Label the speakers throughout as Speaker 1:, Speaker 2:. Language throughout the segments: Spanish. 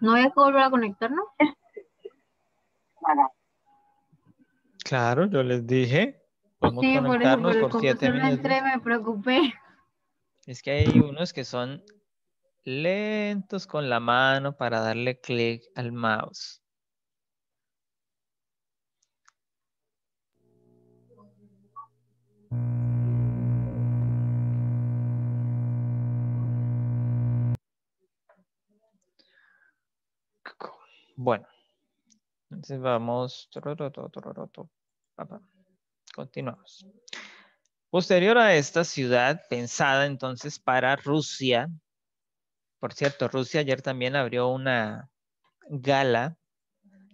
Speaker 1: ¿No voy a volver a conectarnos? Claro, yo les dije. Vamos a conectarnos por, siete minutos. me preocupé. Es que hay unos que son lentos con la mano para darle clic al mouse. Bueno, entonces vamos. Continuamos. Posterior a esta ciudad pensada entonces para Rusia, por cierto, Rusia ayer también abrió una gala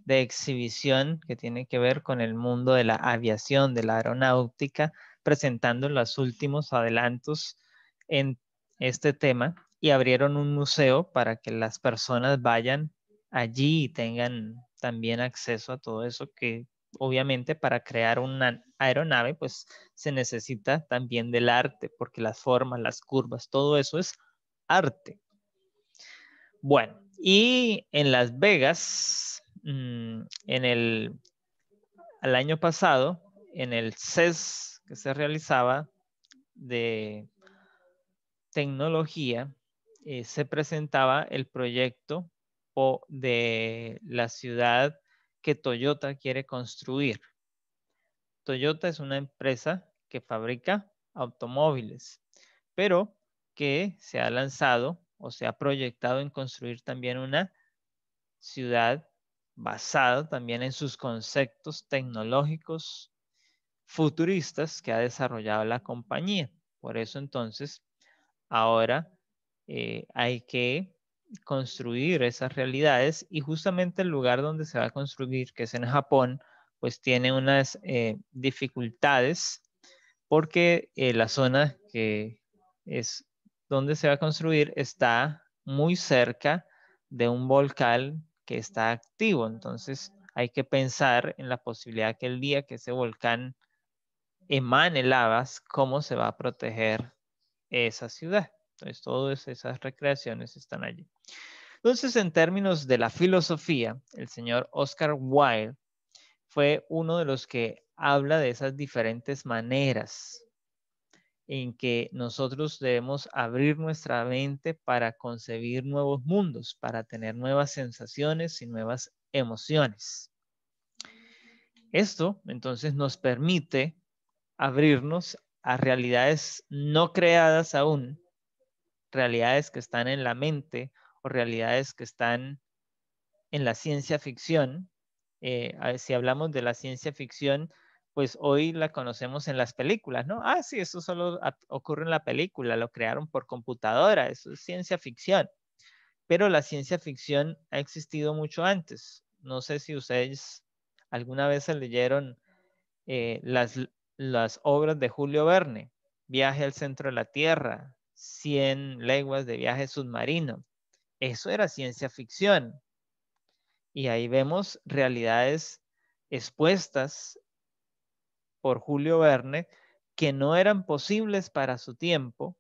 Speaker 1: de exhibición que tiene que ver con el mundo de la aviación, de la aeronáutica, presentando los últimos adelantos en este tema y abrieron un museo para que las personas vayan allí tengan también acceso a todo eso que obviamente para crear una aeronave pues se necesita también del arte porque las formas, las curvas, todo eso es arte. Bueno, y en Las Vegas, mm, en el, año pasado, en el CES que se realizaba de tecnología, eh, se presentaba el proyecto de la ciudad que Toyota quiere construir. Toyota es una empresa que fabrica automóviles, pero que se ha lanzado o se ha proyectado en construir también una ciudad basada también en sus conceptos tecnológicos futuristas que ha desarrollado la compañía. Por eso entonces, ahora eh, hay que construir esas realidades y justamente el lugar donde se va a construir, que es en Japón, pues tiene unas eh, dificultades porque eh, la zona que es donde se va a construir está muy cerca de un volcán que está activo. Entonces hay que pensar en la posibilidad que el día que ese volcán emane lavas, cómo se va a proteger esa ciudad. Entonces, todas esas recreaciones están allí. Entonces, en términos de la filosofía, el señor Oscar Wilde fue uno de los que habla de esas diferentes maneras en que nosotros debemos abrir nuestra mente para concebir nuevos mundos, para tener nuevas sensaciones y nuevas emociones. Esto entonces nos permite abrirnos a realidades no creadas aún, realidades que están en la mente o realidades que están en la ciencia ficción. Eh, si hablamos de la ciencia ficción, pues hoy la conocemos en las películas, ¿no? Ah, sí, eso solo ocurre en la película, lo crearon por computadora, eso es ciencia ficción. Pero la ciencia ficción ha existido mucho antes. No sé si ustedes alguna vez se leyeron eh, las, las obras de Julio Verne, Viaje al centro de la Tierra, 100 leguas de viaje submarino. Eso era ciencia ficción. Y ahí vemos realidades expuestas por Julio Verne que no eran posibles para su tiempo,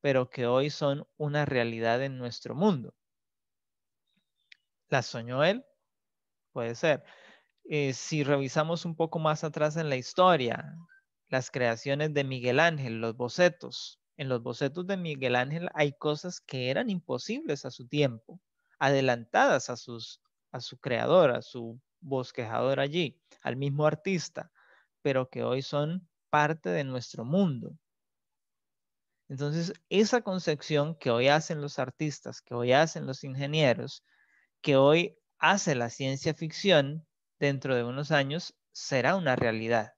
Speaker 1: pero que hoy son una realidad en nuestro mundo. ¿La soñó él? Puede ser. Eh, si revisamos un poco más atrás en la historia, las creaciones de Miguel Ángel, los bocetos, en los bocetos de Miguel Ángel hay cosas que eran imposibles a su tiempo, adelantadas a, sus, a su creador, a su bosquejador allí, al mismo artista, pero que hoy son parte de nuestro mundo. Entonces, esa concepción que hoy hacen los artistas, que hoy hacen los ingenieros, que hoy hace la ciencia ficción, dentro de unos años será una realidad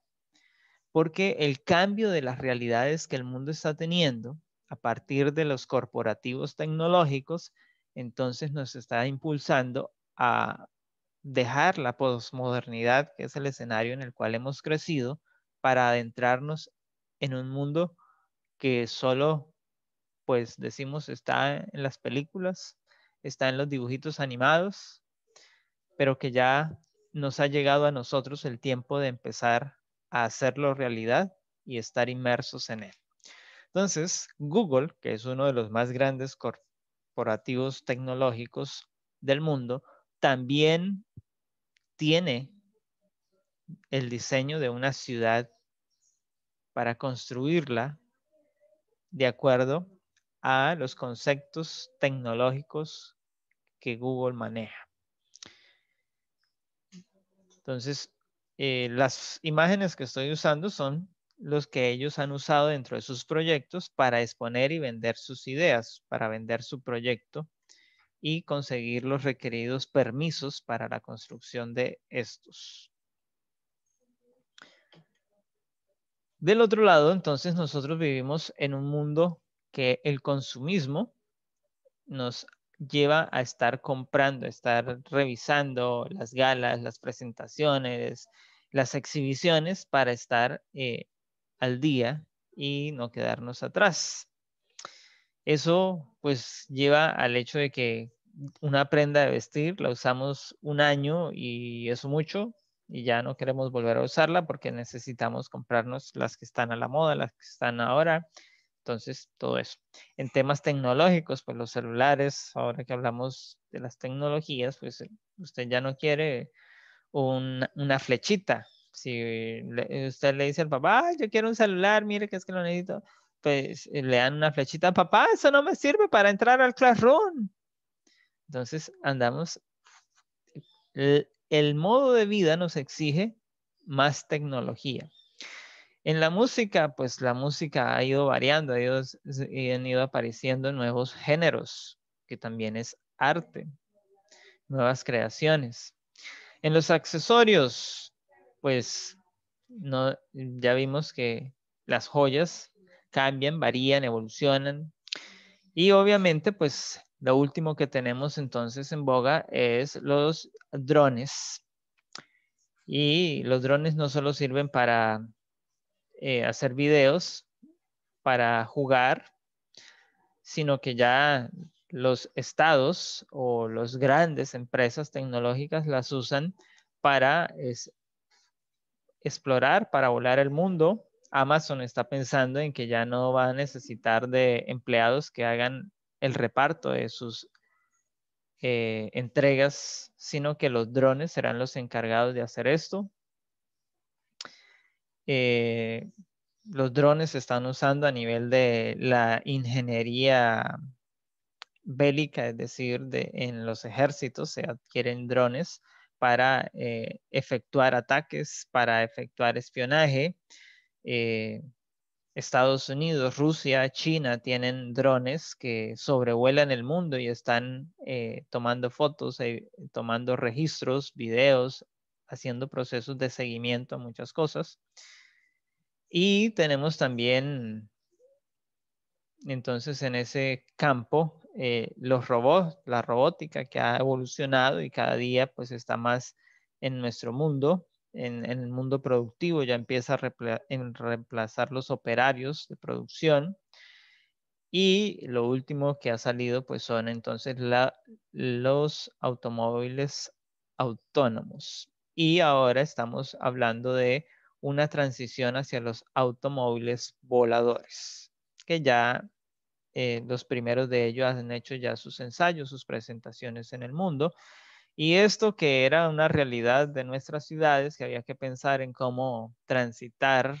Speaker 1: porque el cambio de las realidades que el mundo está teniendo a partir de los corporativos tecnológicos, entonces nos está impulsando a dejar la posmodernidad, que es el escenario en el cual hemos crecido, para adentrarnos en un mundo que solo, pues decimos, está en las películas, está en los dibujitos animados, pero que ya nos ha llegado a nosotros el tiempo de empezar hacerlo realidad y estar inmersos en él. Entonces, Google, que es uno de los más grandes corporativos tecnológicos del mundo, también tiene el diseño de una ciudad para construirla de acuerdo a los conceptos tecnológicos que Google maneja. Entonces, eh, las imágenes que estoy usando son los que ellos han usado dentro de sus proyectos para exponer y vender sus ideas, para vender su proyecto y conseguir los requeridos permisos para la construcción de estos. Del otro lado, entonces nosotros vivimos en un mundo que el consumismo nos lleva a estar comprando, estar revisando las galas, las presentaciones, las exhibiciones para estar eh, al día y no quedarnos atrás. Eso pues lleva al hecho de que una prenda de vestir la usamos un año y eso mucho y ya no queremos volver a usarla porque necesitamos comprarnos las que están a la moda, las que están ahora, entonces, todo eso. En temas tecnológicos, pues los celulares, ahora que hablamos de las tecnologías, pues eh, usted ya no quiere una flechita. Si usted le dice al papá, yo quiero un celular, mire que es que lo necesito, pues eh, le dan una flechita, papá, eso no me sirve para entrar al classroom. Entonces, andamos, el modo de vida nos exige más tecnología. En la música, pues la música ha ido variando, han ido apareciendo nuevos géneros, que también es arte, nuevas creaciones. En los accesorios, pues no, ya vimos que las joyas cambian, varían, evolucionan. Y obviamente, pues lo último que tenemos entonces en boga es los drones. Y los drones no solo sirven para eh, hacer videos para jugar, sino que ya los estados o las grandes empresas tecnológicas las usan para explorar, para volar el mundo. Amazon está pensando en que ya no va a necesitar de empleados que hagan el reparto de sus eh, entregas, sino que los drones serán los encargados de hacer esto. Eh, los drones se están usando a nivel de la ingeniería bélica, es decir, de, en los ejércitos se adquieren drones para eh, efectuar ataques, para efectuar espionaje. Eh, Estados Unidos, Rusia, China tienen drones que sobrevuelan el mundo y están tomando fotos, tomando registros, videos, haciendo procesos de seguimiento a muchas cosas. Y tenemos también, entonces, en ese campo, eh, los robots, la robótica que ha evolucionado y cada día pues está más en nuestro mundo, en, el mundo productivo, ya empieza a reemplazar los operarios de producción. Y lo último que ha salido, pues son entonces los automóviles autónomos. Y ahora estamos hablando de una transición hacia los automóviles voladores, que ya eh, los primeros de ellos han hecho ya sus ensayos, sus presentaciones en el mundo. Y esto que era una realidad de nuestras ciudades, que había que pensar en cómo transitar,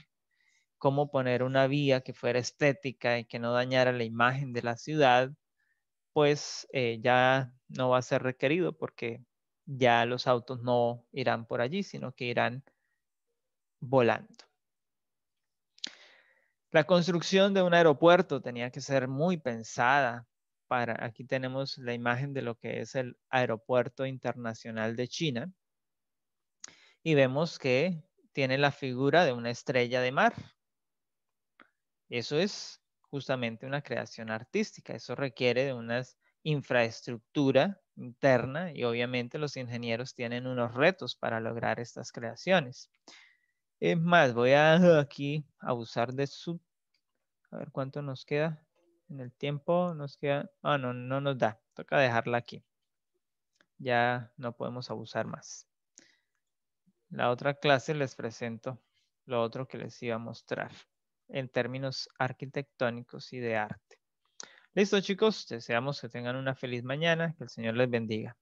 Speaker 1: cómo poner una vía que fuera estética y que no dañara la imagen de la ciudad, pues eh, ya no va a ser requerido porque ya los autos no irán por allí, sino que irán volando. La construcción de un aeropuerto tenía que ser muy pensada. Para, aquí tenemos la imagen de lo que es el Aeropuerto Internacional de China. Y vemos que tiene la figura de una estrella de mar. Eso es justamente una creación artística. Eso requiere de una infraestructura interna y obviamente los ingenieros tienen unos retos para lograr estas creaciones. Es más, voy a aquí abusar de su... A ver cuánto nos queda en el tiempo. Nos queda... Ah, no, no nos da. Toca dejarla aquí. Ya no podemos abusar más. La otra clase les presento lo otro que les iba a mostrar en términos arquitectónicos y de arte. Listo, chicos. Deseamos que tengan una feliz mañana. Que el Señor les bendiga.